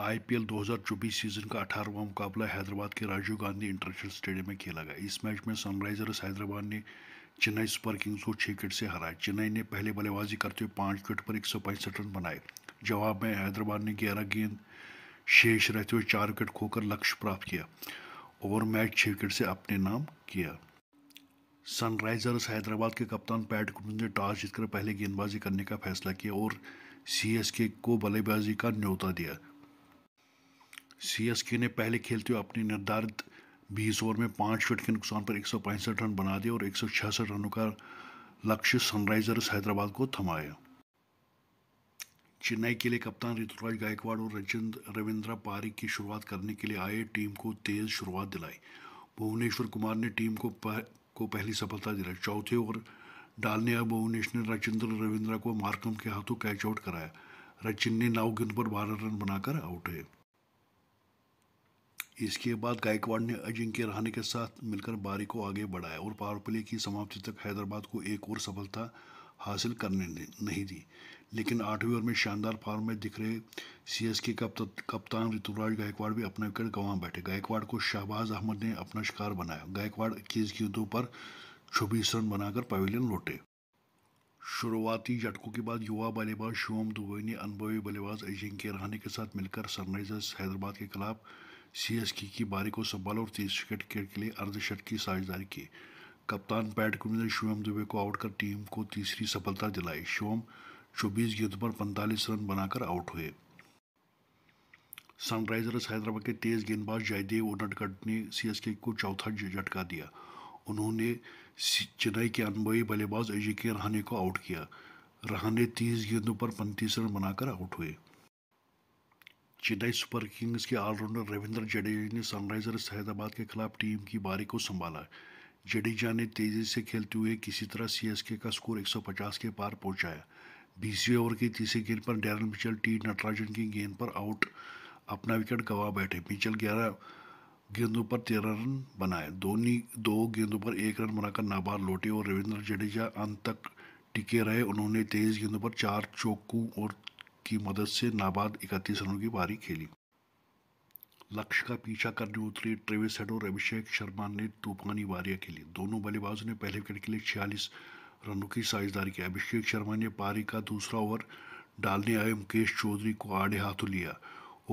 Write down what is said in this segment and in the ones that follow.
IPL 2024 season का अठारहवां मुकाबला हैदराबाद के राजीव गांधी इंटरनेशनल स्टेडियम में खेला गया इस मैच में सनराइजर्स हैदराबाद ने चेन्नई सुपर किंग्स को छः विकेट से हराया चेन्नई ने पहले बल्लेबाजी करते हुए पाँच विकेट पर एक रन बनाए जवाब में हैदराबाद ने ग्यारह गेंद शेष रहते हुए चार विकेट खोकर लक्ष्य प्राप्त किया और मैच छः विकेट से अपने नाम किया सनराइजर्स हैदराबाद के कप्तान पैट कुमिंस ने टॉस जीतकर पहले गेंदबाजी करने का फैसला किया और सीएसके को बल्लेबाजी का न्योता दिया सीएसके ने पहले खेलते हुए अपने निर्धारित बीस ओवर में पाँच विकेट के नुकसान पर एक रन बना दिए और एक रनों का लक्ष्य सनराइजर्स हैदराबाद को थमाया चेन्नई के लिए कप्तान ऋतुराज गायकवाड़ और रजिंद्र रविंद्र पारी की शुरुआत करने के लिए आए टीम को तेज शुरुआत दिलाई भुवनेश्वर कुमार ने टीम को पह, को पहली सफलता दिलाई चौथे ओवर डालने आए भुवनेश्वर ने रजिंद्र रविंद्रा को मार्कम के हाथों कैच आउट कराया रचिन ने नौ गेंद पर बारह रन बनाकर आउट हुए इसके बाद गायकवाड़ ने अजिंक्य रहाने के साथ मिलकर बारी को आगे बढ़ाया और पावर प्ले की समाप्ति तक हैदराबाद को एक और सफलता हासिल करने नहीं दी लेकिन आठवीं ओवर में शानदार फॉर्म में दिख रहे सीएसके कप्तान ऋतुराज गायकवाड़ भी अपना विकेट गंवा बैठे गायकवाड़ को शाहबाज अहमद ने अपना शिकार बनाया गायकवाड़ इक्कीस गेंदों पर छब्बीस रन बनाकर पवेलियन लौटे शुरुआती झटकों के बाद युवा बल्लेबाज शिवम दुबई ने अनुभवी बल्लेबाज अजिंक्य रहाणे के साथ मिलकर सनराइजर्स हैदराबाद के खिलाफ सीएसके की बारी को संभाला और तीस विकेट के लिए अर्धशत की साझेदारी की कप्तान पैट कुमिंद ने शिवम दुबे को आउट कर टीम को तीसरी सफलता दिलाई शिवम चौबीस गेंद पर पैंतालीस रन बनाकर आउट हुए सनराइजर्स हैदराबाद के तेज गेंदबाज जयदेव उनटकट ने सीएसके को चौथा झटका दिया उन्होंने चेन्नई के अनुभवी बल्लेबाज अजय के रहाने को आउट किया रहाने तीस गेंदों पर पैंतीस रन बनाकर आउट हुए चेन्नई सुपर किंग्स के ऑलराउंडर रविंद्र जडेजा ने सनराइजर्स हैदराबाद के खिलाफ टीम की बारी को संभाला जडेजा ने तेजी से खेलते हुए किसी तरह सीएसके का स्कोर 150 के पार पहुंचाया बीसवें ओवर की तीसरी गेंद पर डैरन मिचल टी नटराजन की गेंद पर आउट अपना विकेट गवा बैठे मिचल ग्यारह गेंदों पर तेरह रन बनाए धोनी दो गेंदों पर एक रन बनाकर नाबार लौटे और रविंद्र जडेजा अंत तक टिके रहे उन्होंने तेईस गेंदों पर चार चौकू और की मदद से नाबाद इकतीस रनों की पारी खेली लक्ष्य का पीछा करने उतरे ट्रेविस हेड और अभिषेक शर्मा ने तूफानी वारियां खेली दोनों बल्लेबाजों ने पहले विकेट के लिए छियालीस रनों की साझेदारी की अभिषेक शर्मा ने पारी का दूसरा ओवर डालने आए मुकेश चौधरी को आड़े हाथों लिया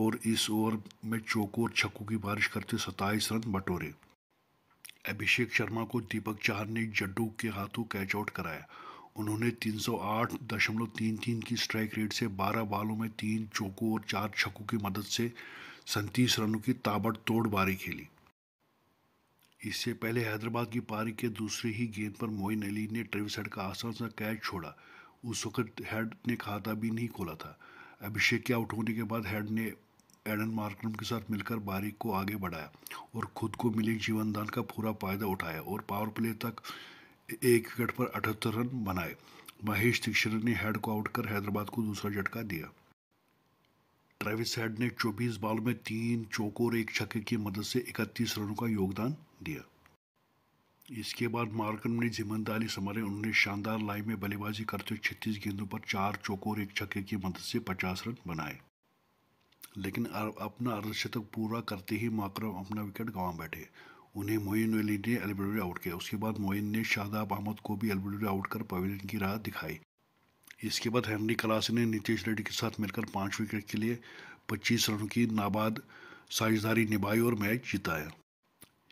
और इस ओवर में चौकों और छक्कों की बारिश करते सत्ताईस रन बटोरे अभिषेक शर्मा को दीपक चाहर ने जड्डू के हाथों कैच आउट कराया उन्होंने 308.33 की स्ट्राइक रेट से 12 बालों में तीन चौकों और चार छक्कों की मदद से सैंतीस रनों की ताबड़तोड़ बारी खेली इससे पहले हैदराबाद की पारी के दूसरे ही गेंद पर मोइन अली ने ट्रेविस हेड का आसान सा कैच छोड़ा उस वक्त हेड ने खाता भी नहीं खोला था अभिषेक के आउट होने के बाद हेड ने एडन मार्क्रम के साथ मिलकर बारी को आगे बढ़ाया और खुद को मिले जीवनदान का पूरा फायदा उठाया और पावर प्ले तक एक विकेट पर अठहत्तर रन बनाए महेश दीक्षित ने हेड को आउट कर हैदराबाद को दूसरा झटका दिया ट्रेविस हेड ने 24 बॉल में तीन चौकों और एक छक्के की मदद से 31 रनों का योगदान दिया इसके बाद मार्कन ने जिम्मेदारी संभाले उन्होंने शानदार लाइन में बल्लेबाजी करते हुए छत्तीस गेंदों पर चार चौकों और एक छक्के की मदद से 50 रन बनाए लेकिन अपना अर्धशतक पूरा करते ही मार्करम अपना विकेट गंवा बैठे उन्हें मोइन अली ने एलबेडोरी आउट किया उसके बाद मोइन ने शादाब अहमद को भी एलबेडोरी आउट कर पवेलियन की राह दिखाई इसके बाद हेनरी कलासी ने नीतीश रेड्डी के साथ मिलकर पाँच विकेट के लिए पच्चीस रनों की नाबाद साझेदारी निभाई और मैच जिताया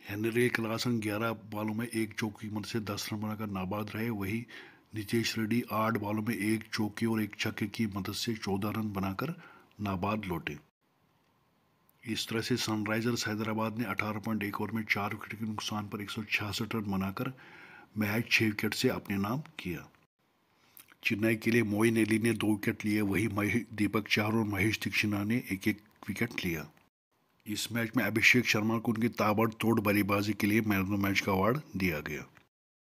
हेनरी कलासन ग्यारह बॉलों में एक चौक की मदद से दस रन बनाकर नाबाद रहे वहीं नीतीश रेड्डी आठ बॉलों में एक चौके और एक छक्के की मदद से चौदह रन बनाकर नाबाद लौटे इस तरह से सनराइज़र्स हैदराबाद ने अठारह पॉइंट एक ओवर में चार विकेट के नुकसान पर एक रन बनाकर मैच छः विकेट से अपने नाम किया चेन्नई के लिए मोइन अली ने दो विकेट लिए वहीं दीपक चार और महेश दीक्षिणा ने एक एक विकेट लिया इस मैच में अभिषेक शर्मा को उनकी ताबड़तोड़ बल्लेबाजी के लिए मैन ऑफ द मैच का अवार्ड दिया गया